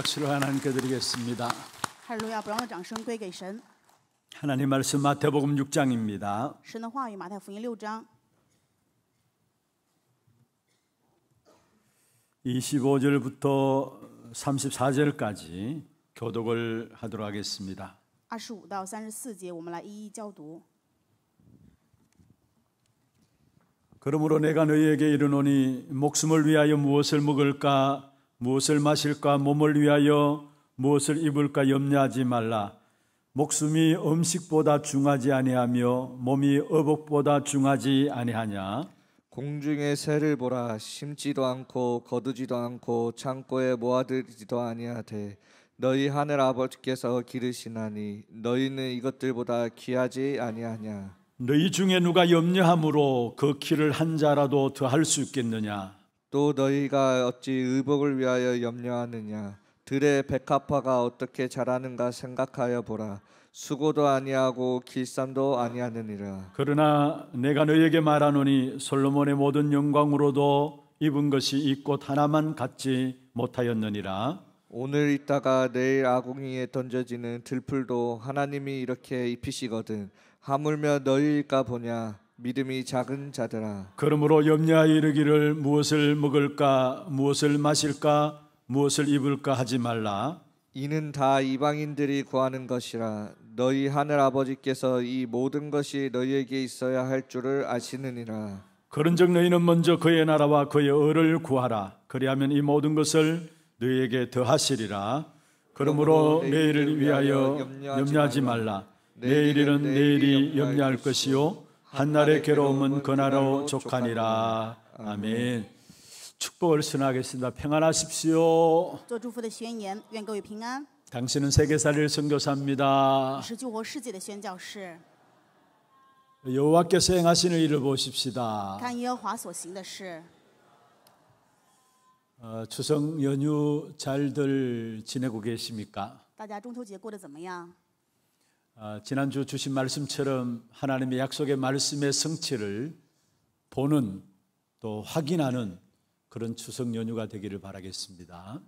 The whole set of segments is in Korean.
박수를 하나님께 드리겠습니다. 할렐루야, 不让掌声归给神. 하나님 말씀 마태복음 6장입니다. 신的화语 마태복음 6장 25절부터 34절까지 교독을 하도록 하겠습니다. 2 5到3 4절我们来一一教读 그러므로 내가 너희에게 이르노니 목숨을 위하여 무엇을 먹을까 무엇을 마실까 몸을 위하여 무엇을 입을까 염려하지 말라. 목숨이 음식보다 중하지 아니하며 몸이 어복보다 중하지 아니하냐. 공중의 새를 보라 심지도 않고 거두지도 않고 창고에 모아들이지도 아니하되 너희 하늘 아버지께서 기르시나니 너희는 이것들보다 귀하지 아니하냐 너희 중에 누가 염려함으로 그 키를 한 자라도 더 할 수 있겠느냐 또 너희가 어찌 의복을 위하여 염려하느냐 들의 백합화가 어떻게 자라는가 생각하여 보라 수고도 아니하고 길쌈도 아니하느니라 그러나 내가 너희에게 말하노니 솔로몬의 모든 영광으로도 입은 것이 있고 하나만 갖지 못하였느니라 오늘 있다가 내일 아궁이에 던져지는 들풀도 하나님이 이렇게 입히시거든 하물며 너희일까 보냐 믿음이 작은 자들아 그러므로 염려하여 이르기를 무엇을 먹을까 무엇을 마실까 무엇을 입을까 하지 말라 이는 다 이방인들이 구하는 것이라 너희 하늘 아버지께서 이 모든 것이 너희에게 있어야 할 줄을 아시느니라 그런즉 너희는 먼저 그의 나라와 그의 의를 구하라 그리하면 이 모든 것을 너희에게 더하시리라 그러므로 내일을 위하여 염려하지 말라 내일은 내일이 염려할 것이요 한날의 괴로움은 그 나라로 족하니라. 아멘. 축복을 선하겠습니다. 평안하십시오. 당신은 세계사를 선교사입니다. 여호와께서 행하시는 일을 보십시다. 어, 추석 연휴 잘들 지내고 계십니까? 아, 지난주 주신 말씀처럼 하나님의 약속의 말씀의 성취를 보는 또 확인하는 그런 추석 연휴가 되기를 바라겠습니다.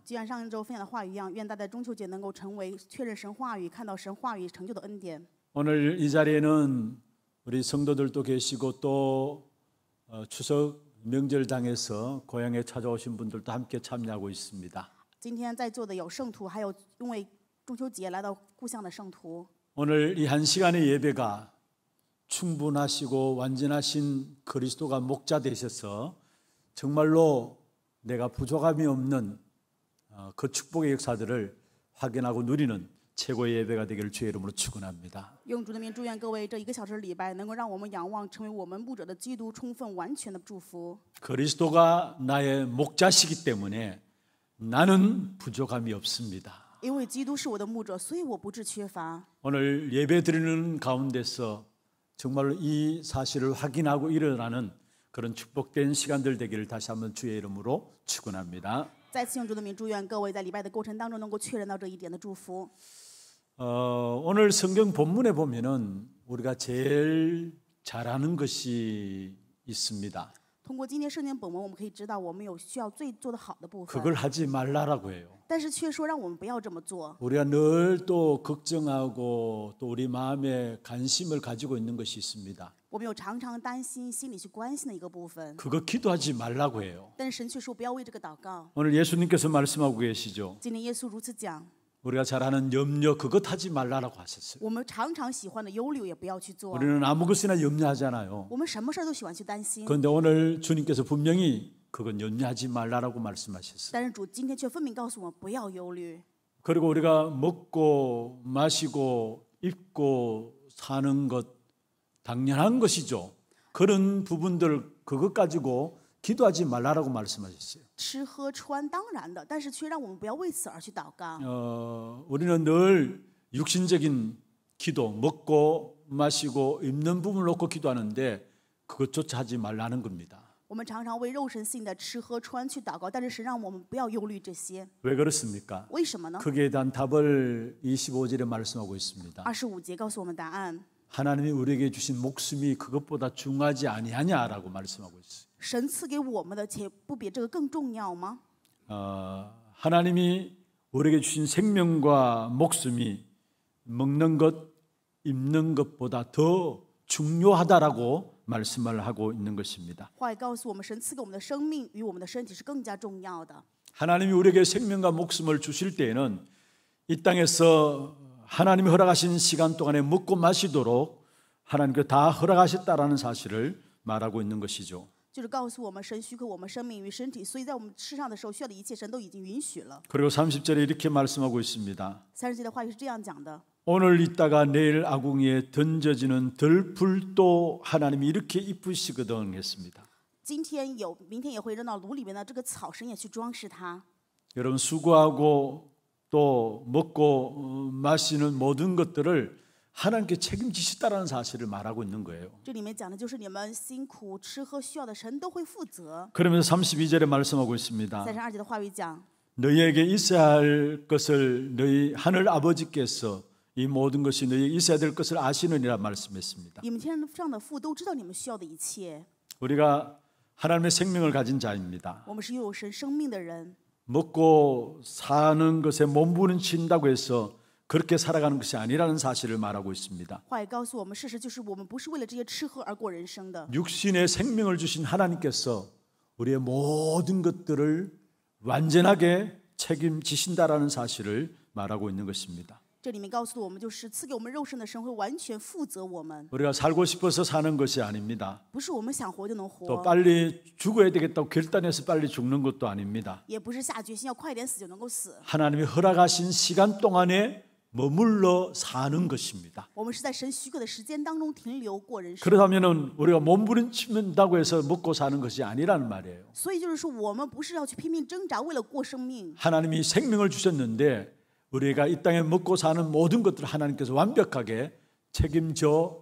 오늘 이 자리에는 우리 성도들도 계시고 또 어, 추석 명절 당에서 고향에 찾아오신 분들도 함께 참여하고 있습니다. 오늘 이 한 시간의 예배가 충분하시고 완전하신 그리스도가 목자 되셔서 정말로 내가 부족함이 없는 어, 그 축복의 역사들을 확인하고 누리는 최고의 예배가 되기를 주의 이름으로 축원합니다. 그리스도가 나의 목자시기 때문에 나는 부족함이 없습니다. 오늘 예배 드리는 가운데서 정말로 이 사실을 확인하고 일어나는 그런 축복된 시간들 되기를 다시 한번 주의 이름으로 축원합니다. 어, 오늘 성경 본문에 보면은 우리가 제일 잘하는 것이 있습니다. 通过今天圣经本文，我们可以知道我们有需要最做得好的部分。 그걸 하지 말라라고 해요. 但是却说让我们不要这么做。 우리가 늘또 걱정하고 또 우리 마음에 관심을 가지고 있는 것이 있습니다. 我们有常常担心、心里去关心的一个部分， 그거 기도하지 말라고 해요. 但是神却说不要为这个祷告。 오늘 예수님께서 말씀하고 계시죠. 今天耶稣如此讲， 우리가 잘하는 염려 그것 하지 말라라고 하셨어요. 우리는 아무 것이나 염려하잖아요. 그런데 오늘 주님께서 분명히 그건 염려하지 말라라고 말씀하셨어요. 그리고 우리가 먹고 마시고 입고 사는 것 당연한 것이죠. 그런 부분들 그것 가지고 기도하지 말라라고 말씀하셨어요. 吃喝穿当然的,但是却让我们不要为此而去祷告. 어, 우리는 늘 육신적인 기도, 먹고 마시고 입는 부분을 놓고 기도하는데 그것조차 하지 말라는 겁니다. 我们常常为肉身性的吃喝穿去祷告，但是神让我们不要忧虑这些。왜 그렇습니까? 为什么呢? 그에 대한 답을 25절에 말씀하고 있습니다. 25节告诉我们答案。 하나님이 우리에게 주신 목숨이 그것보다 중하지 아니하냐라고 말씀하고 있어요. 神赐给我们的且不比这个更重要吗？ 어, 하나님이 우리에게 주신 생명과 목숨이 먹는 것, 입는 것보다 더 중요하다라고 말씀을 하고 있는 것입니다. 话语告诉我们，神赐给我们的生命与我们的身体是更加重要的。 하나님이 우리에게 생명과 목숨을 주실 때에는 이 땅에서 하나님이 허락하신 시간 동안에 먹고 마시도록 하나님께다 허락하셨다라는 사실을 말하고 있는 것이죠. 就是告诉我们神许可我们生命与身体，所以在我们世上的时候需要的一切神都已经允许了。그리고 30절에 이렇게 말씀하고 있습니다. 30절의 话语是这样讲的. 오늘 있다가 내일 아궁이에 던져지는 들풀도 하나님이 이렇게 이쁘시거든 했습니다. 今天有，明天也会扔到炉里面的这个草，神也去装饰它。 여러분 수고하고 또 먹고 어, 마시는 모든 것들을 하나님께 책임지시다라는 사실을 말하고 있는 거예요. 그러면서 32절에 말씀하고 있습니다. 너희에게 있어야 할 것을 너희 하늘 아버지께서 이 모든 것이 너희 있어야 될 것을 아시느니라 말씀했습니다. 우리가 하나님의 생명을 가진 자입니다. 먹고 사는 것에 몸부림친다고 해서 그렇게 살아가는 것이 아니라는 사실을 말하고 있습니다. 육신의 생명을 주신 하나님께서 우리의 모든 것들을 완전하게 책임지신다라는 사실을 말하고 있는 것입니다. 우리가 살고 싶어서 사는 것이 아닙니다. 또 빨리 죽어야 되겠다고 결단해서 빨리 죽는 것도 아닙니다. 하나님이 허락하신 시간 동안에 머물러 사는 것입니다. 그러다면 우리가 몸부림치다고 해서 먹고 사는 것이 아니라는 말이에요. 하나님이 생명을 주셨는데 우리가 이 땅에 먹고 사는 모든 것들 하나님께서 완벽하게 책임져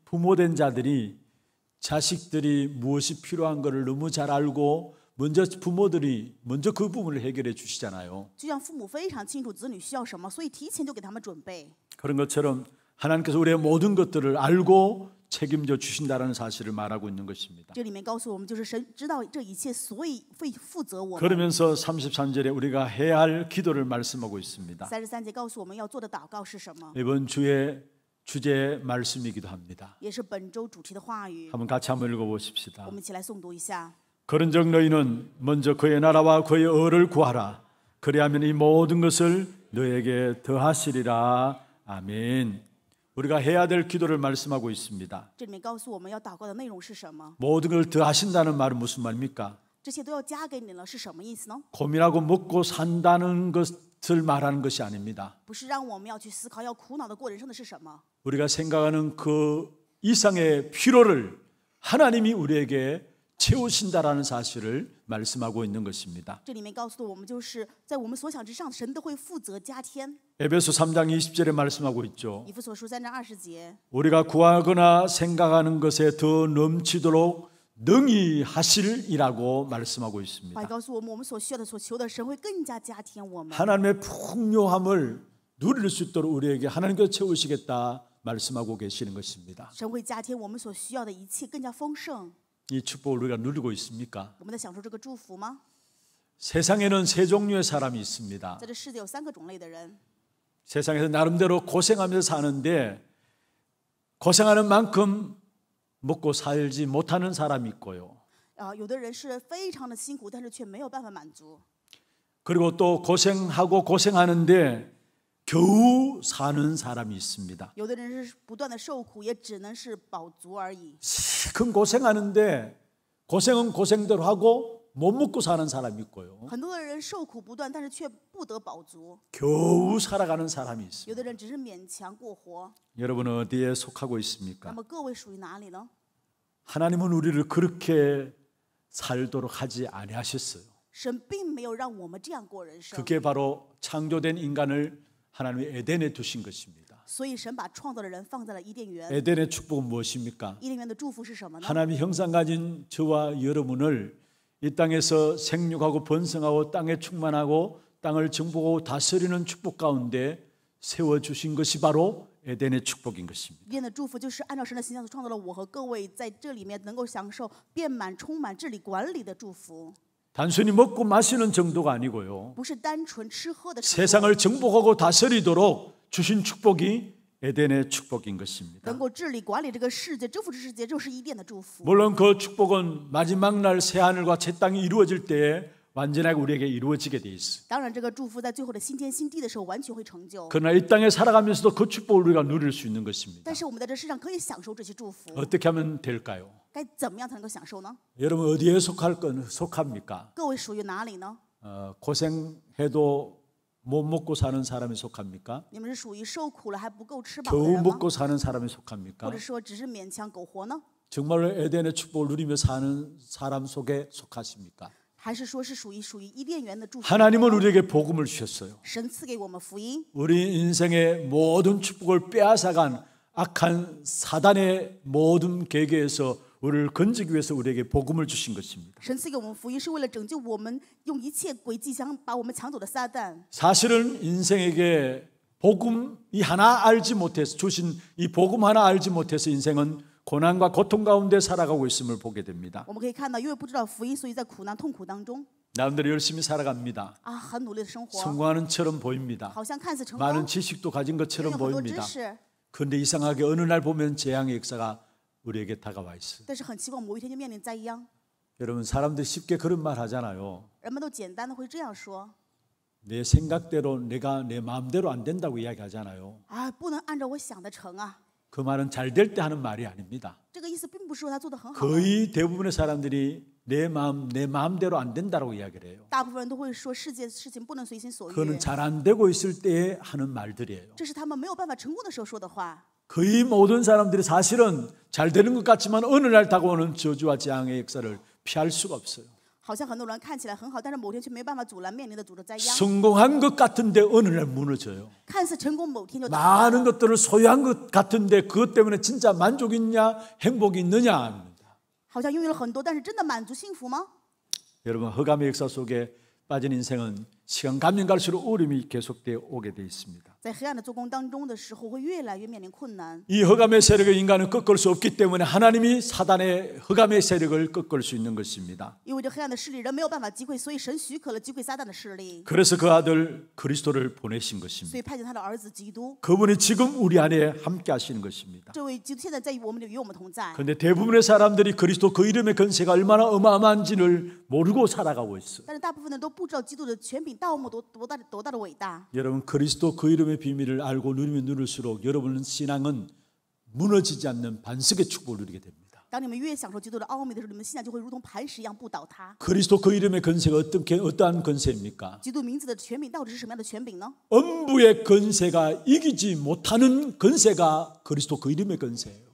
부모된 자들이 자식들이 무엇이 필요한 것을 너무 잘 알고 먼저 부모들이 먼저 그 부분을 해결해 주시잖아요. 그런 것처럼 하나님께서 우리의 모든 것들을 알고 책임져 주신다는 사실을 말하고 있는 것입니다. 그러면서 33절에 우리가 해야 할 기도를 말씀하고 있습니다. 이번 주에 주제 말씀이기도 합니다. 한번 같이 한번 읽어보십시다. 그런즉 너희는 먼저 그의 나라와 그의 의를 구하라. 그리하면 이 모든 것을 너에게 더하시리라. 아멘. 우리가 해야 될 기도를 말씀하고 있습니다. 모든 걸 더하신다는 말은 무슨 말입니까? 고민하고 먹고 산다는 것을 말하는 것이 아닙니다. 우리가 생각하는 그 이상의 피로를 하나님이 우리에게 채우신다라는 사실을 말씀하고 있는 것입니다. 에베소 3장 20절에 말씀하고 있죠. 우리가 구하거나 생각하는 것에 더 넘치도록 능히 하실이라고 말씀하고 있습니다. 하나님의 풍요함을 누릴 수 있도록 우리에게 하나님께서 채우시겠다 말씀하고 계시는 것입니다. 이 축복을 우리가 누리고 있습니까? 세상에는 세 종류의 사람이 있습니다. 세상에서 나름대로 고생하면서 사는데 고생하는 만큼 먹고 살지 못하는 사람이 있고요. 그리고또 고생하고 고생하는데 겨우 사는 사람이 있습니다. 큰 고생하는데 고생은 고생대로 하고 못 먹고 사는 사람이 있고요. 겨우 살아가는 사람이 있습니다. 여러분 어디에 속하고 있습니까? 하나님은 우리를 그렇게 살도록 하지 아니하셨어요. 그게 바로 창조된 인간을 하나님이 에덴에 두신 것입니다. 에덴의 축복은 무엇입니까? 하나님의 형상 가진 저와 여러분을 이 땅에서 생육하고 번성하고 땅에 충만하고 땅을 정복하고 다스리는 축복 가운데 세워 주신 것이 바로 에덴의 축복인 것입니다. 단순히 먹고 마시는 정도가 아니고요. 세상을 정복하고 다스리도록 주신 축복이 에덴의 축복인 것입니다. 물론 그 축복은 마지막 날 새 하늘과 새 땅이 이루어질 때에 완전하게 우리에게 이루어지게 돼 있어. 当然这个祝福在最后的新天新地的时候完全会成就. 그러나 이 땅에 살아가면서도 그 축복을 우리가 누릴 수 있는 것입니다. 但是我们在这世上可以享受这些祝福. 어떻게 하면 될까요? 여러분 어디에 속할 건 속합니까? 各位属于哪里呢? 어, 고생해도 못 먹고 사는 사람에 속합니까? 겨우 먹고 사는 사람에 속합니까? 정말로 에덴의 축복을 누리며 사는 사람 속에 속하십니까? 하나님은 우리에게 복음을 주셨어요. 우리 인생의 모든 축복을 빼앗아간 악한 사단의 모든 계계에서 우리를 건지기 위해서 우리에게 복음을 주신 것입니다. 사실은 인생에게 복음 이 하나 알지 못해서 주신 이 복음 하나 알지 못해서 인생은 고난과 고통 가운데 살아가고 있음을 보게 됩니다. 我们可 열심히 살아갑니다. 아, 성공하는 처럼 보입니다. 많은 지식도 가진 것처럼 보입니다. 그런데 이상하게 어느 날 보면 재앙의 역사가 우리에게 다가와 있어요. 여러분 사람들 쉽게 그런 말 하잖아요. 내 생각대로 내가 내 마음대로 안 된다고 이야기하잖아요. 아, 그 말은 잘 될 때 하는 말이 아닙니다. 거의 대부분의 사람들이 내 마음 내 마음대로 안 된다라고 이야기를 해요. 그거는 잘 안 되고 있을 때 하는 말들이에요. 거의 모든 사람들이 사실은 잘 되는 것 같지만 어느 날 다가오는 저주와 재앙의 역사를 피할 수가 없어요. 성공한 것 같은데 어느 날 무너져요. 많은 것들을 소유한 것 같은데 그것 때문에 진짜 만족 있냐, 행복 있느냐 합니다. 여러분 허감의 역사 속에 빠진 인생은 시간 가면 갈수록 어려움이 계속되어 오게 되어 있습니다. 이허감의 세력을 인간은 꺾을 수 없기 때문에 하나님이 사단의 허감의 세력을 꺾을 수 있는 것입니다. 因为这黑暗的势力人没有办法击溃，所以神许可了击溃撒旦的势力， 그래서 그 아들 그리스도를 보내신 所 것입니다. 以派遣他的儿子基督。 그분이 지금 우리 안에 함께 하시는 것입니다. 这位基督现在在我们里与我们同在， 그런데 대부분의 사람들이 그리스도 그 이름의 권세가 얼마나 어마어마한지를 모르고 살아가고 있어요. 但是大部分人都不知道基督的权柄到目多多大的多大的伟大。 여러분 그리스도 그 이름의 하나의 비밀을 알고 누리면 누를수록 여러분은 신앙은 무너지지 않는 반석의 축복을 누리게 됩니다. 그리스도 그 이름의 근세가 어떻 어떠한 근세입니까? 基부의 근세가 이기지 못하는 근세가 그리스도 그 이름의 근세예요.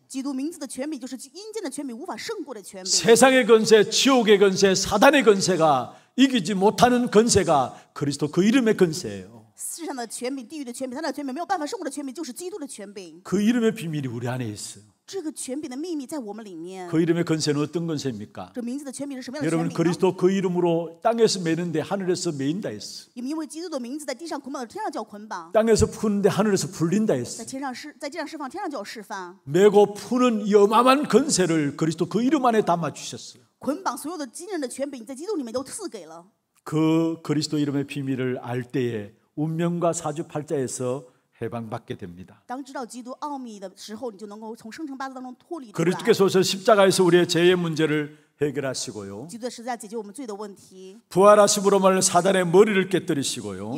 세상의 근세, 지옥의 근세, 사단의 근세가 이기지 못하는 근세가 그리스도 그 이름의 근세예요. 世上的权柄、地狱的权柄、撒旦的权柄没有办法胜过的权柄，就是基督的权柄。그 이름의 비밀이 우리 안에 있어요. 그 이름의 권세는 어떤 권세입니까? 여러분 그리스도 그 이름으로 땅에서 매는데 하늘에서 매인다 했어. 땅에서 푸는데 하늘에서 풀린다 했어. 매고 푸는 어마어 권세를 그리스도 그 이름 안에 담아 주셨어그 그리스도 이름의 비밀을 알 때에 운명과 사주팔자에서 해방받게 됩니다. 그리스도께서 십자가에서 우리의 죄의 문제를 해결하시고요. 부활하심으로 말 사단의 머리를 깨뜨리시고요.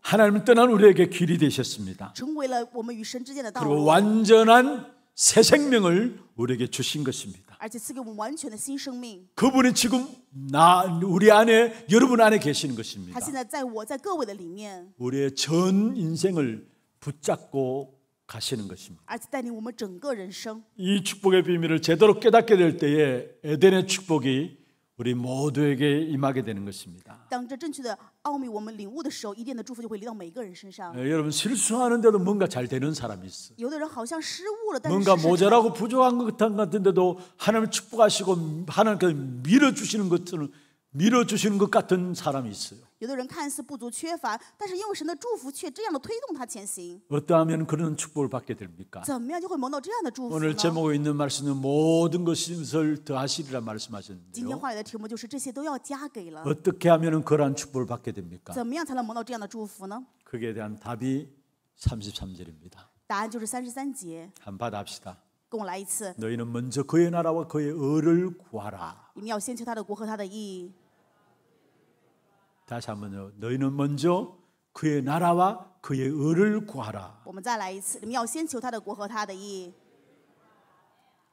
하나님 떠난 우리에게 길이 되셨습니다. 그리고 완전한 새 생명을 우리에게 주신 것입니다. 그분은 지금 나 우리 안에 여러분 안에 계시는 것입니다. 우리의 전 인생을 붙잡고 가시는 것입니다. 이 축복의 비밀을 제대로 깨닫게 될 때에 에덴의 축복이 우리 모두에게 임하게 되는 것입니다. 여러분 실수하는데도 뭔가 잘 되는 사람이 있어. 뭔가 모자라고 부족한 것 같은데도 하나님 축복하시고 하나님께서 밀어주시는 것처럼 밀어주시는 것 같은 사람이 있어요. 有的人看似不足缺乏，但是因为神的祝福却这样的推动他前行。 어떠하면 그런 축복을 받게 됩니까? 怎么样就会蒙到这样的祝福 오늘 제목에 있는 말씀은 모든 것을 더하시리라 말씀하셨는데요. 今天话语的题目就是这些都要加给了。 어떻게 하면 그러 축복을 받게 됩니까? 怎么样才能蒙到这样的祝福呢？ 그에 대한 답이 33절입니다. 答案就是三十节 한번 합시다 跟我来一次。 너희는 먼저 그의 나라와 그의 의를 구하라. 你们要先求他的国和他的义。 다시 한번요. 너희는 먼저 그의 나라와 그의 의를 구하라. 我们再来一次，你们要先求他的国和他的义。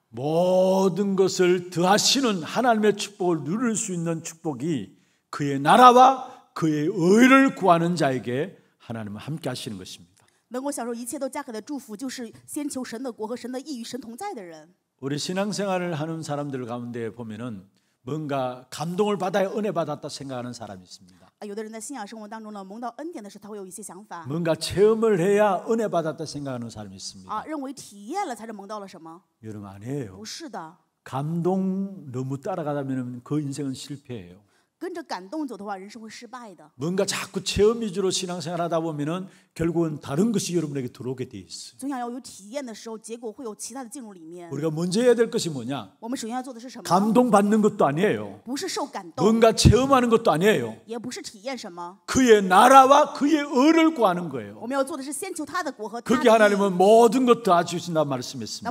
모든 것을 더하시는 하나님의 축복을 누릴 수 있는 축복이 그의 나라와 그의 의를 구하는 자에게 하나님은 함께 하시는 것입니다. 能够享受一切都加给的祝福，就是先求神的国和神的意与神同在的人。 우리 신앙생활을 하는 사람들 가운데 보면은 뭔가 감동을 받아야 은혜 받았다 생각하는 사람이 있습니다. 啊，有的人在信仰生活当中呢，蒙到恩典的时候，他会有一些想法 뭔가 체험을 해야 은혜 받았다 생각하는 사람이 있습니다. 啊，认为体验了才是蒙到了什么？ 아, 여러분 아니에요. 不是的， 감동 너무 따라가다면 그 인생은 실패예요. 뭔가 자꾸 체험 위주로 신앙생활 하다 보면 결국은 다른 것이 여러분에게 들어오게 돼 있어요. 우리가 먼저 해야 될 것이 뭐냐? 감동받는 것도 아니에요. 뭔가 체험하는 것도 아니에요. 그의 나라와 그의 의를 구하는 거예요. 그게 하나님은 모든 것다 주신다 那 말씀했습니다.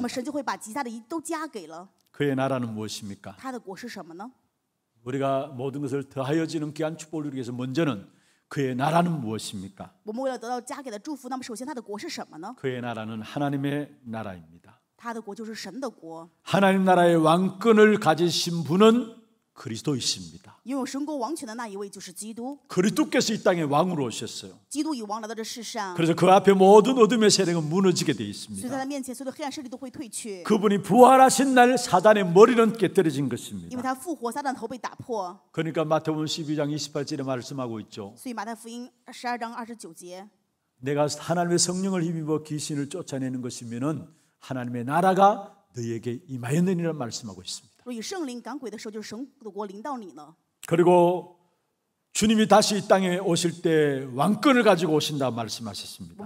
그의 나라는 무엇입니까? 우리가 모든 것을 더하여 지는 귀한 축복을 누리기 위해서 먼저는 그의 나라는 무엇입니까? 그의 나라는 하나님의 나라입니다. 하나님 나라의 왕권을 가지신 분은 그리스도이십니다. 그리스도께서 이 땅에 왕으로 오셨어요. 그래서 그 앞에 모든 어둠의 세력은 무너지게 돼 있습니다. 그분이 부활하신 날 사단의 머리는 깨뜨려진 것입니다. 그러니까 마태복음 12장 28절에 말씀하고 있죠. 내가 하나님의 성령을 힘입어 귀신을 쫓아내는 것이면 하나님의 나라가 너에게 임하였느니라 말씀하고 있습니다. 그리고 주님이 다시 이 땅에 오실 때 왕권을 가지고 오신다 말씀하셨습니다.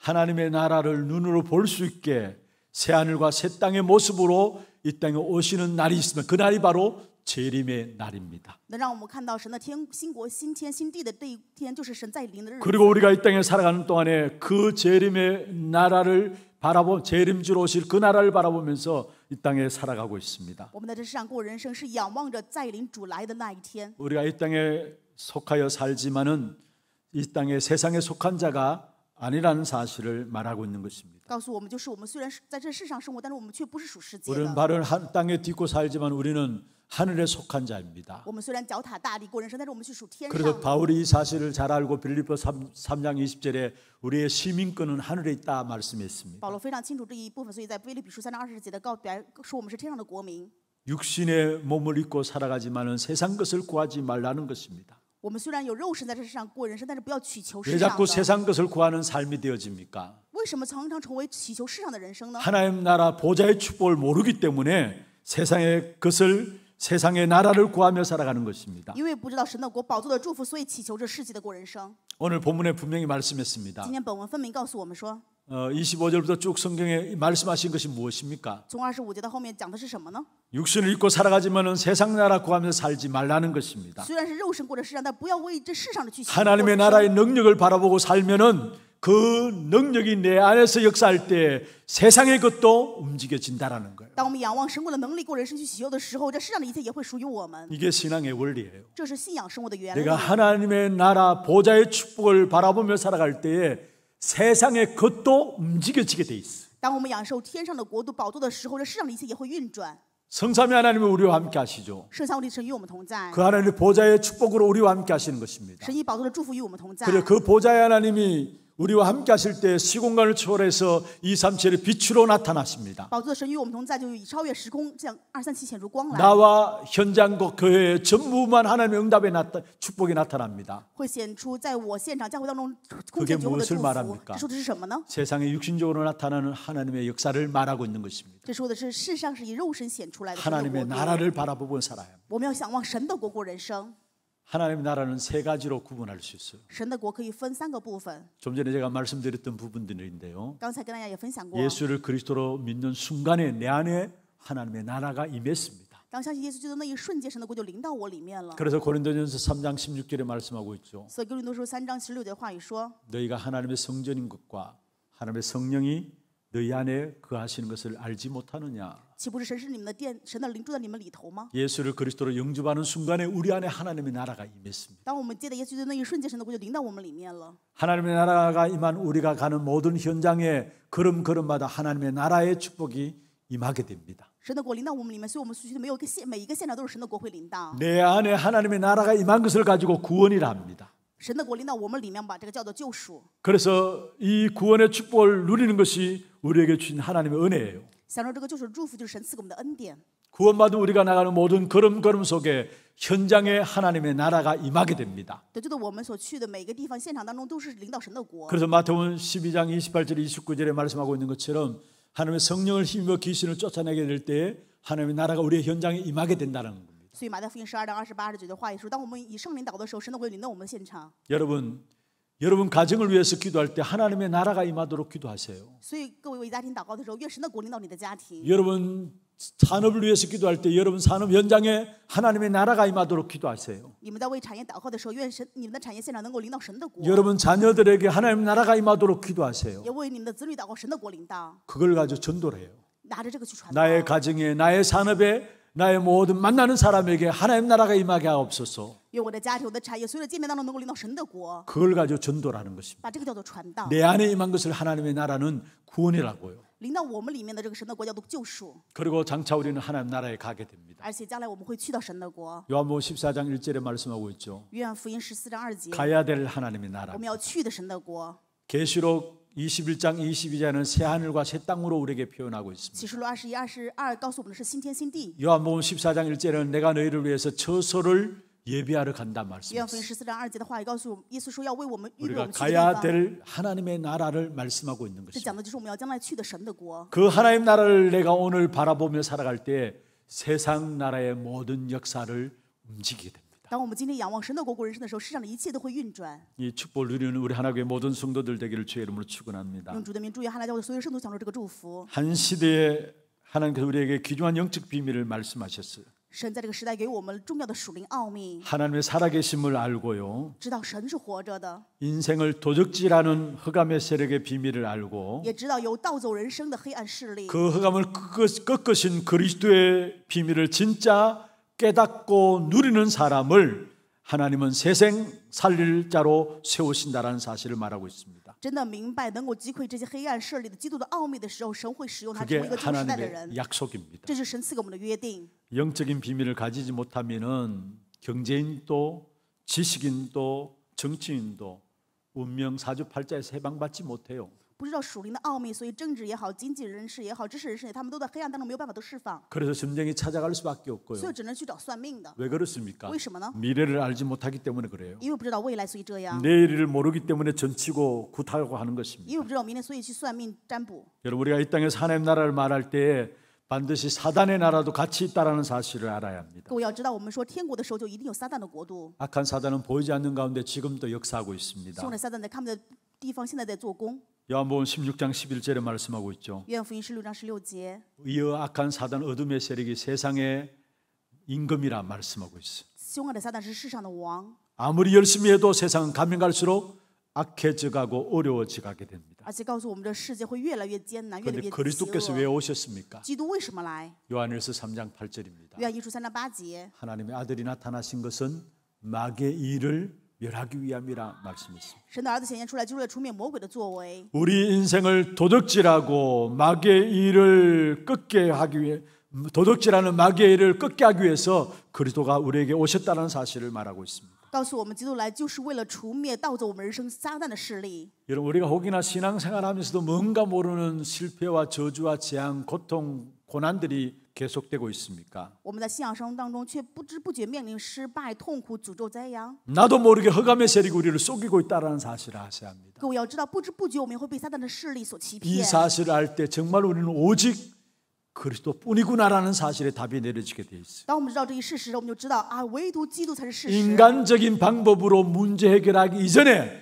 하나님의 나라를 눈으로 볼 수 있게 새 하늘과 새 땅의 모습으로 이 땅에 오시는 날이 있으면 그 날이 바로 재림의 날입니다. 그리고 우리가 이 땅에 살아가는 동안에 그 재림의 나라를 바라보 재림주로 오실 그 나라를 바라보면서 이 땅에 살아가고 있습니다. 우리가 이 땅에 속하여 살지만은 이 땅에 세상에 속한 자가 아니라는 사실을 말하고 있는 것입니다. 우리는 바로 한 땅에 딛고 살지만 우리는 하늘에 속한 자입니다. 그래서 바울이 이 사실을 잘 알고 빌립보 3, 3장 20절에 우리의 시민권은 하늘에 있다 말씀했습니다. 육신의 몸을 입고 살아가지만은 세상 것을 구하지 말라는 것입니다. 왜 자꾸 세상 것을 구하는 삶이 되어집니까? 하나님 나라 보좌의 축복을 모르기 때문에 세상의 것을 세상의 나라를 구하며 살아가는 것입니다. 오늘 본문에 분명히 말씀했습니다. 어, 25절부터 쭉 성경에 말씀하신 것이 무엇입니까? 육신을 입고 살아가지만 세상 나라 구하면 살지 말라는 것입니다. 하나님의 나라의 능력을 바라보고 살면은 그 능력이 내 안에서 역사할 때 세상의 것도 움직여진다라는 거예요. 이게 신앙의 원리예요. 내가 하나님의 나라 보좌의 축복을 바라보며 살아갈 때에 세상의 것도 움직여지게 돼 있어. 当 성삼위 하나님은 우리와 함께 하시죠. 그 하나님의 보좌의 축복으로 우리와 함께 하시는 것입니다. 그리고 그 보좌의 하나님이 우리와 함께 하실 때 시공간을 초월해서 237의 빛으로 나타났습니다 나와 현장과 교회 전부만 하나님의 응답의 나타, 축복이 나타납니다. 그게 무엇을 말합니까? 세상에 육신적으로 나타나는 하나님의 역사를 말하고 있는 것입니다. 하나님의 나라를 바라보고 살아요. 하나님의 나라는 세 가지로 구분할 수 있어요. 좀 전에 제가 말씀드렸던 부분들인데요. 예수를 그리스도로 믿는 순간에 내 안에 하나님의 나라가 임했습니다. 그래서 고린도전서 3장 16절에 말씀하고 있죠. 너희가 하나님의 성전인 것과 하나님의 성령이 너희 안에 그하시는 것을 알지 못하느냐? 예수를 그리스도로 영접하는 순간에 우리 안에 하나님의 나라가 임했습니다. 하나님의 나라가 임한 우리가 가는 모든 현장에 걸음걸음마다 하나님의 나라의 축복이 임하게 됩니다. 내 안에 하나님의 나라가 임한 것을 가지고 구원이라 합니다. 그래서 이 구원의 축복을 누리는 것이 우리에게 주신 하나님의 은혜예요. 神赐给我们的恩典 구원받은 우리가 나가는 모든 걸음걸음 속에 현장에 하나님의 나라가 임하게 됩니다. 그래서 마태복 12장 28절 29절에 말씀하고 있는 것처럼 하나님의 성령을 힘입어 귀신을 쫓아내게 될 때에 하나님의 나라가 우리의 현장에 임하게 된다는 겁니다. 여러분 여러분 가정을 위해서 기도할 때 하나님의 나라가 임하도록 기도하세요. 여러분 산업을 위해서 기도할 때 여러분 산업 현장에 하나님의 나라가 임하도록 기도하세요. 여러분 자녀들에게 하나님 나라가 임하도록 기도하세요. 그걸 가지고 전도를 해요. 나의 가정에 나의 산업에 나의 모든 만나는 사람에게 하나님 나라가 임하게 하옵소서. 그걸 가지고 전도라는 것입니다. 내 안에 임한 것을 하나님의 나라는 구원이라고요. 그리고 장차 우리는 하나님 나라에 가게 됩니다. 요한복음 14장 1절에 말씀하고 있죠. 가야 될 하나님의 나라. 계시록 21장 22절은 새 하늘과 새 땅으로 우리에게 표현하고 있습니다. 요한복음 14장 1절은 내가 너희를 위해서 처소를 예비하러 간다 말씀했니다 우리가 가야 될 하나님의 나라를 말씀하고 있는 것입니다. 그 하나님 나라를 내가 오늘 바라보며 살아갈 때 세상 나라의 모든 역사를 움직이게 됩니다. 当我们今天仰望神的国国人生的时候世上的一切都会运转이축복누리는우리하나교회모든성도들되기를주의이름으로축원합니다한시대에 하나님께서 우리에게 귀중한 영적 비밀을 말씀하셨어요. 하나님의 살아계심을 알고요. 인생을 도적질하는 흑암의 세력의 비밀을 알고. 그 흑암을 꺾으신 그리스도의 비밀을 진짜 깨닫고 누리는 사람을 하나님은 새생 살릴 자로 세우신다라는 사실을 말하고 있습니다. 真的 하나님의 약속입니다. 영적인 비밀을 가지지 못하면은 경제인도 지식인도 정치인도 운명 사주팔자에서 해방받지 못해요. 不知道属灵的奥秘，所以政治也好，经济人士也好，知识人士也，他们都在黑暗当中没有办法得释放。 그래서 점쟁이 찾아갈 수밖에 없고요. 所以只能去找算命的。왜 그렇습니까? 为什么呢？ 미래를 알지 못하기 때문에 그래요. 因为不知道未来，所以这样。 내일을 모르기 때문에 점치고 구타하고 하는 것입니다. 为不知道明天，所以去算命占卜。 여러분 우리가 이 땅에서 하나라를 말할 때에 반드시 사단의 나라도 같이 있다라는 사실을 알아야 합니다. 各要知道我们说天国的时候就一定有撒旦的国度 악한 사단은 보이지 않는 가운데 지금도 역사하고 있습니다. 撒旦在看不的地方现在在做工 요한복음 16장 11절에 말씀하고 있죠. 1 6 악한 사단 어둠의 세력이 세상의 임금이라 말씀하고 있어. 아무리 열심히 해도 세상은 가면 갈수록 악해져가고 어려워지 게 됩니다. 그런데 그리스도께서 왜 오셨습니까? 요한일서 3장 8절입니다. 하나님의 아들이 나타나신 것은 마귀의 일을 멸하기 위함이라 말씀했습니다. 우리 인생을 도둑질하고 마귀의 일을 끝게 하기 위해 도둑질하는 마귀의 일을 끝게 하기 위해서 그리스도가 우리에게 오셨다는 사실을 말하고 있습니다. 여러분 우리가 혹이나 신앙생활하면서도 뭔가 모르는 실패와 저주와 재앙, 고통, 고난들이 계속되고 있습니까? 我们的信仰生活当中却不知不觉面临失败、痛苦、诅咒、灾殃。 나도 모르게 허감의 세력이 우리를 속이고 있다는 사실을 아셔야 합니다. 各位要知道，不知不觉我们会被撒旦的势力所欺骗。이 사실을 알때 정말 우리는 오직 그리스도뿐이구나라는 사실에 답이 내려지게 돼 있어요. 当我们知道这一事实，我们就知道啊，唯独基督才是事实。 인간적인 방법으로 문제 해결하기 이전에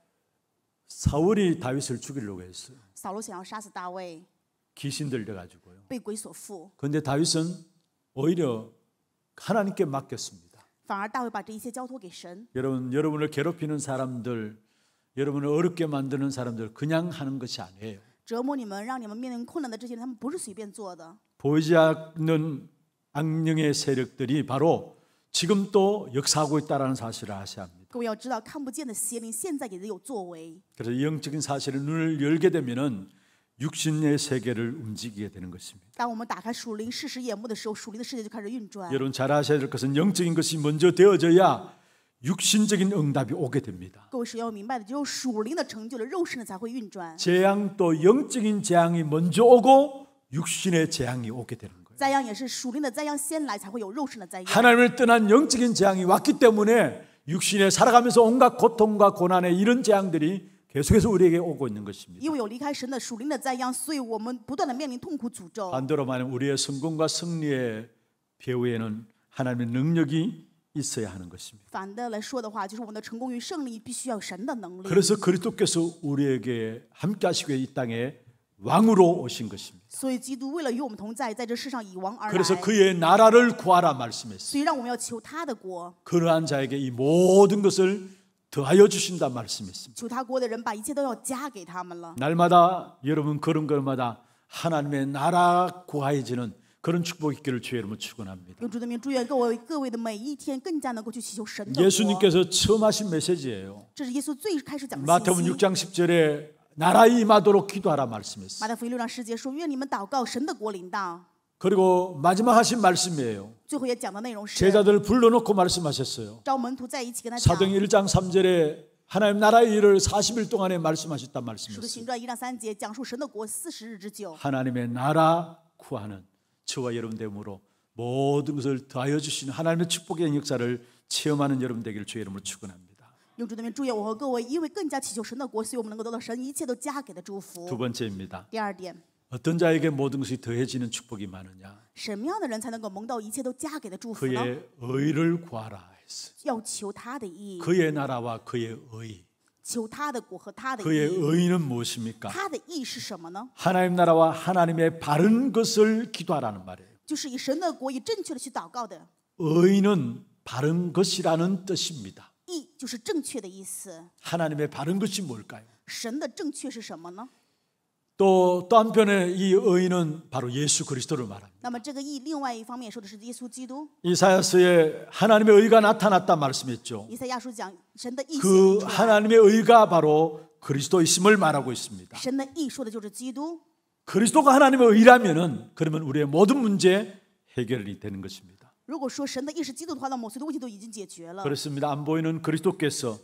사울이 다윗을 죽이려고 했어요. 扫罗想要杀死大卫. 귀신 들려 가지고요. 被鬼所附. 근데 다윗은 오히려 하나님께 맡겼습니다. 反而大卫把这一切交托给神. 여러분 여러분을 괴롭히는 사람들, 여러분을 어렵게 만드는 사람들 그냥 하는 것이 아니에요. 折磨你们让你们面临困难的这些他们不是随便做的 보이지 않는 악령의 세력들이 바로 지금 또 역사하고 있다라는 사실을 아셔 합니다. 그래서 영적인 사실을 눈을 열게 되면은 육신의 세계를 움직이게 되는 것입니다. 여러분 잘 아셔야 될 것은 영적인 것이 먼저 되어져야 육신적인 응답이 오게 됩니다. 재앙 또 영적인 재앙이 먼저 오고 육신의 재앙이 오게 되는 거예요. 灾殃也是属灵的灾殃先来，才会有肉身的灾殃。 하나님을 떠난 영적인 재앙이 왔기 때문에 육신에 살아가면서 온갖 고통과 고난의 이런 재앙들이 계속해서 우리에게 오고 있는 것입니다. 반대로 말하면 우리의 성공과 승리의 배후에는 하나님의 능력이 있어야 하는 것입니다. 그래서 그리스도께서 우리에게 함께 하시고 이 땅에 왕으로 오신 것입니다. 그래서 그의 나라를 구하라 말씀했습니다. 그러한 자에게 이 모든 것을 더하여 주신다 말씀했습니다. 날마다 여러분 걸음걸마다 하나님의 나라 구하여지는 그런 축복 있기를 주의 이름으로 축원합니다. 예수님께서 처음 하신 메시지예요. 마태복음 6장 10절에 나라에 임하도록 기도하라 말씀했어요. 그리고 마지막 하신 말씀이에요. 제자들 불러놓고 말씀하셨어요. 사도행 1장 3절에 하나님 나라의 일을 40일 동안에 말씀하셨단 말씀이었어요. 하나님의 나라 구하는 저와 여러분 되므로 모든 것을 더하여 주시 하나님의 축복의 역사를 체험하는 여러분 되기를 주의 이름으로 축원합니다. 用主的名祝愿我和各位，因为更加祈求神的国，所以我们能够得到神一切都加给的祝福。두 번째입니다. 第二点， 어떤 자에게 모든 것이 더해지는 축복이 많으냐? 什么样的人才能够蒙到一切都加给的祝福呢？ 그의 의를 구하라 했어요. 要求他的意， 그의 나라와 그의 의. 求他的国和他的 그의 意。 의는 무엇입니까? 他的意是什么呢？ 하나님 나라와 하나님의 바른 것을 기도하라는 말이에요. 就是以神的国以正确的去祷告的。의는 바른 것이라는 뜻입니다. 义就是正确的意思。 하나님의 바른 것이 뭘까요? 神的正确是什么呢？또 또한편에 이 의인은 바로 예수 그리스도를 말합니다. 이사야서에 하나님의 의가 나타났다 말씀했죠. 그 하나님의 의가 바로 그리스도이심을 말하고 있습니다. 그리스도가 하나님의 의라면 그러면 우리의 모든 문제 해결이 되는 것입니다. 그렇습니다. 안 보이는 그리스도께서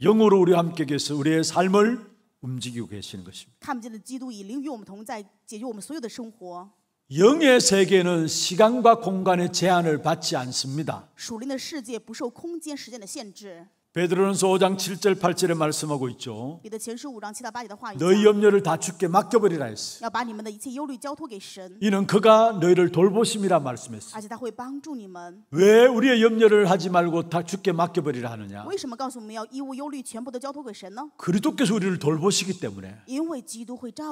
영으로 우리 함께 계셔 우리의 삶을 움직이고 계시는 것입니다. 영의 세계는 시간과 공간의 제한을 받지 않습니다. 베드로전서 5장 7절 8절에 말씀하고 있죠. 너희 염려를 다 주께 맡겨 버리라 했어. 이는 그가 너희를 돌보심이라 말씀했어. 왜 우리의 염려를 하지 말고 다 주께 맡겨 버리라 하느냐? 그리스도께서 우리를 돌보시기 때문에.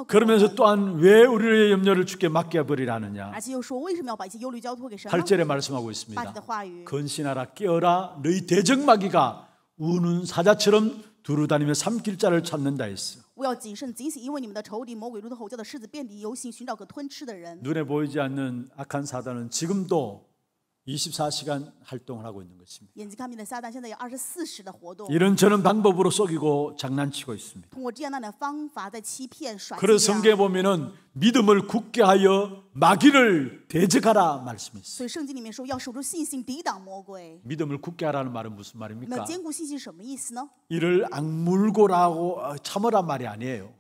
그러면서 또한 왜 우리의 염려를 주께 맡겨 버리라 하느냐? 8절에 말씀하고 있습니다. 근신하라 깨어라 너희 대적마귀가 우는 사자처럼 두루다니며 삼킬자를 찾는다 했어. 我要谨慎警醒，因为你们的仇敌魔鬼如同吼叫的狮子，遍地游行，寻找可吞吃的人。 눈에 보이지 않는 악한 사단은 지금도 24시간 활동을 하고 있는 것입니다. 이런 저런 방법으로 속이고 장난치고 있습니다. 그래서 성경에 보면 믿음을 굳게 하여 마귀를 대적하라 말씀했어요. 믿음을 굳게 하라는 말은 무슨 말입니까? 이를 악물고라고 참으란 말이 아니에요.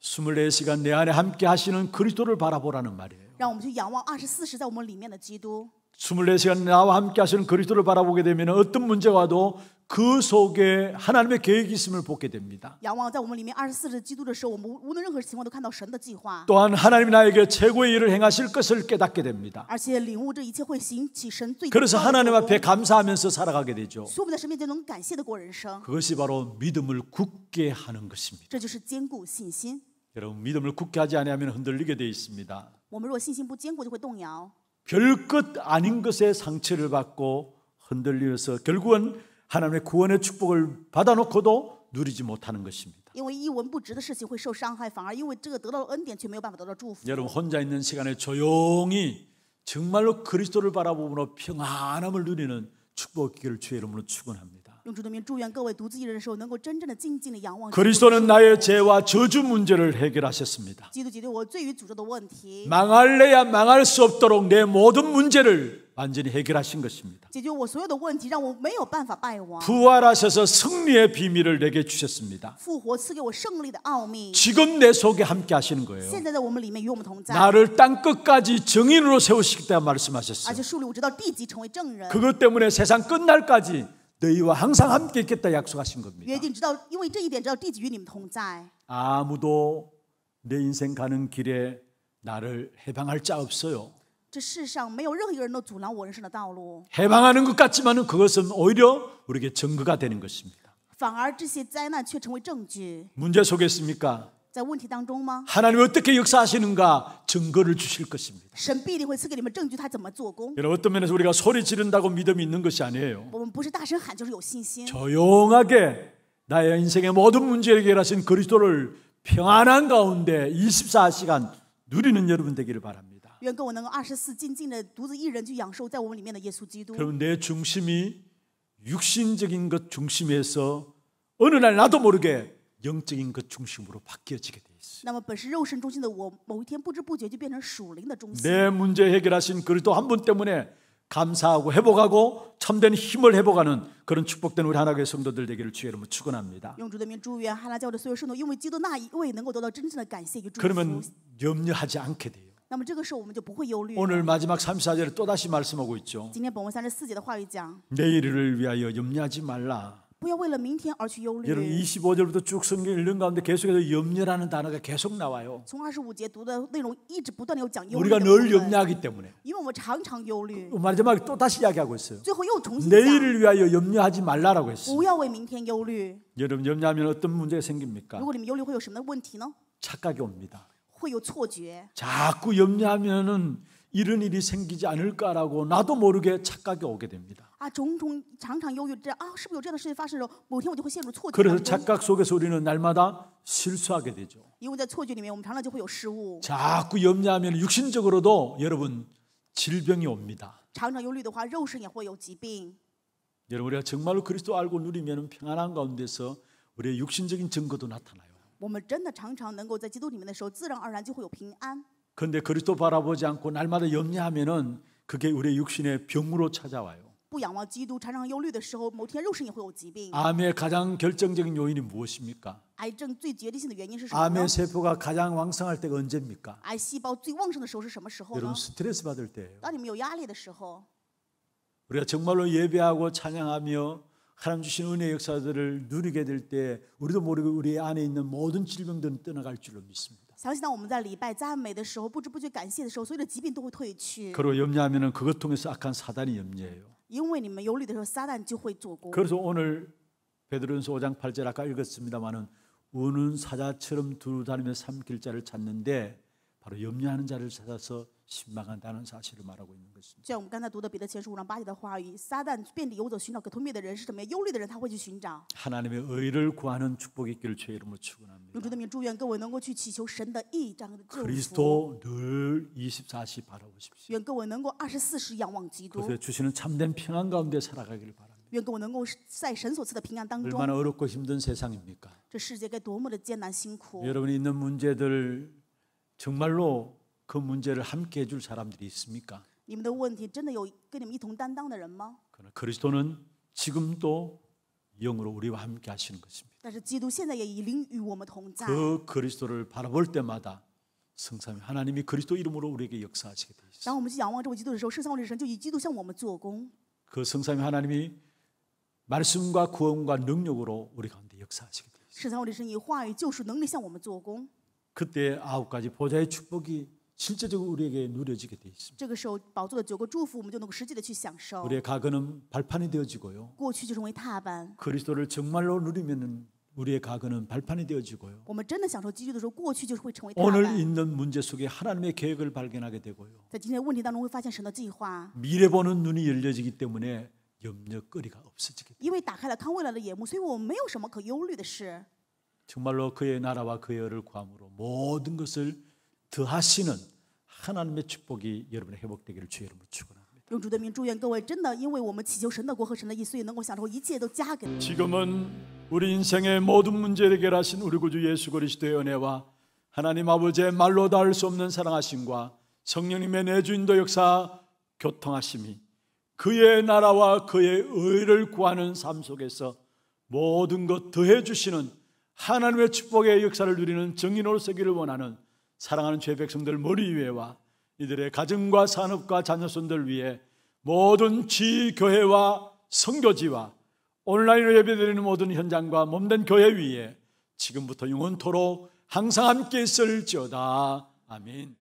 24시간 내 안에 함께 하시는 그리스도를 바라보라는 말이에요. 让我们去仰望二十四时在我们里面的基督。 24시간 나와 함께 하시는 그리스도를 바라보게 되면 어떤 문제가 와도 그 속에 하나님의 계획이 있음을 보게 됩니다. 또한 하나님 나에게 최고의 일을 행하실 것을 깨닫게 됩니다. 그래서 하나님 앞에 감사하면서 살아가게 되죠. 그것이 바로 믿음을 굳게 하는 것입니다. 여러분 믿음을 굳게 하지 않으면 흔들리게 돼 있습니다. 별것 아닌 것에 상처를 받고 흔들리면서 결국은 하나님의 구원의 축복을 받아놓고도 누리지 못하는 것입니다. 여러분 혼자 있는 시간에 조용히 정말로 그리스도를 바라보므로 평안함을 누리는 축복 기를 주의 이름으로 축원합니다. 그리스도는 나의 죄와 저주 문제를 해결하셨습니다. 망할래야 망할 수 없도록 내 모든 문제를 완전히 해결하신 것입니다. 부활하셔서 승리의 비밀을 내게 주셨습니다. 지금 내 속에 함께 하시는 거예요. 나를 땅 끝까지 증인으로 세우시겠다 말씀하셨어요. 그것 때문에 세상 끝날까지 너희와 항상 함께 있겠다 약속하신 겁니다. 아무도 내 인생 가는 길에 나를 해방할 자 없어요. 해방하는 것같지만 그것은 오히려 우리에게 증거가 되는 것입니다. 문제 속에 있습니까? 하나님 어떻게 역사하시는가 증거를 주실 것입니다. 여러분 어떤 면에서 우리가 소리 지른다고 믿음이 있는 것이 아니에요. 조용하게 나의 인생의 모든 문제를 해결하신 그리스도를 평안한 가운데 24시간 누리는 여러분 되기를 바랍니다. 그럼 내 중심이 육신적인 것 중심에서 어느 날 나도 모르게 영적인 것 그 중심으로 바뀌어지게 돼 있어요. 那내 문제 해결하신 그리도한분 때문에 감사하고 회복하고 참된 힘을 회복하는 그런 축복된 우리 하나교회 성도들 되기를 주의 이름으로 축원합니다. 그러면 염려하지 않게 돼요. 오늘 마지막 34절에 또다시 말씀하고 있죠. 내일을 위하여 염려하지 말라. 여러분 25절부터 쭉 성경 읽는 가운데 계속해서 염려라는 단어가 계속 나와요. 우리가 늘 염려하기 때문에. 마지막에 또 다시 이야기하고 있어요. 내일을 위하여 염려하지 말라라고 했어요. 여러분 염려하면 어떤 문제가 생깁니까? 착각이 옵니다. 자꾸 염려하면은 이런 일이 생기지 않을까라고 나도 모르게 착각이 오게 됩니다. 아, 종종 常常有这啊是不是有这样的事情发生了某天我就陷入错 그래서 착각 속에서 우리는 날마다 실수하게 되죠. 因为在错觉里面，我们常常就会有失误。 자꾸 염려하면 육신적으로도 여러분 질병이 옵니다. 常常忧虑的话，肉身也会有疾病。 여러분 우리가 정말로 그리스도 알고 누리면 평안한 가운데서 우리의 육신적인 증거도 나타나요. 我们真的常常能够在基督里面的时候，自然而然就会有平安。 그런데 그리스도 바라보지 않고 날마다 염려하면은 그게 우리 육신의 병으로 찾아와요. 암의 가장 결정적인 요인이 무엇입니까? 암의 세포가 가장 왕성할 때가 언제입니까? 여러분 스트레스 받을 때예요. 우리가 정말로 예배하고 찬양하며 하나님 주신 은혜 역사들을 누리게 될 때 우리도 모르고 우리 안에 있는 모든 질병들은 떠나갈 줄로 믿습니다. 相信当我们在礼拜赞美的时候，不知不觉感谢的时候，所有的疾病都会退去。그리 염려하면은 그것 통해서 악한 사단이 염려해요. 因为你们忧虑的时候，撒旦就会做工。 그래서 오늘 베드로전서 5장 8절 아까 읽었습니다마는 우는 사자처럼 두루 다니며 삼킬 자를 찾는데 바로 염려하는 자를 찾아서 신망한다는 사실을 말하고 있는 것입니다. 하나님의 의를 구하는 복이 있기를 주의 이름으로 축원합니다. 그리스도 늘 24시 바라보십시오. 그래서 주시는 참된 평안 가운데 살아가기를 바랍니다. 얼마나 어렵고 힘든 세상입니까? 여러분이 있는 문제들 정말로 그 문제를 함께 해 줄 사람들이 있습니까? 你们的问题真的有跟你们一同担当的人吗? 그리스도는 지금도 영으로 우리와 함께 하시는 것입니다. 그 그리스도를 바라볼 때마다 성삼위 하나님이 그리스도 이름으로 우리에게 역사하시게 되어 있습니다. 그 성삼위 하나님이 말씀과 구원과 능력으로 우리 가운데 역사하시게 되어 있습니다. 그때 아홉 가지 보좌의 축복이 실제적으로 우리에게 누려지게 돼 있습니다. 우리의 과거는 발판이 되어지고요. 그리스도를 정말로 누리면은 우리의 과거는 발판이 되어지고요. 오늘 있는 문제 속에 하나님의 계획을 발견하게 되고요. 미래 보는 눈이 열려지기 때문에 염려거리가 없어지게. 因为打 정말로 그의 나라와 그의 의 구함으로 모든 것을 더하시는 하나님의 축복이 여러분의 회복되기를 주의 이름으로 축원합니다. 用主的名祝愿各位真的，因为我们祈求神的国和神的义，所以能够享受一切都加给。 지금은 우리 인생의 모든 문제를 해결하신 우리 구주 예수 그리스도의 은혜와 하나님 아버지의 말로 닿을 수 없는 사랑하심과 성령님의 내주인도 역사 교통하심이 그의 나라와 그의 의를 구하는 삶 속에서 모든 것 더해 주시는 하나님의 축복의 역사를 누리는 정인으로 서기를 원하는 사랑하는 죄 백성들 머리 위에와 이들의 가정과 산업과 자녀손들 위에 모든 지교회와 성교지와 온라인으로 예배드리는 모든 현장과 몸된 교회 위에 지금부터 영원토록 항상 함께 있을지어다. 아멘.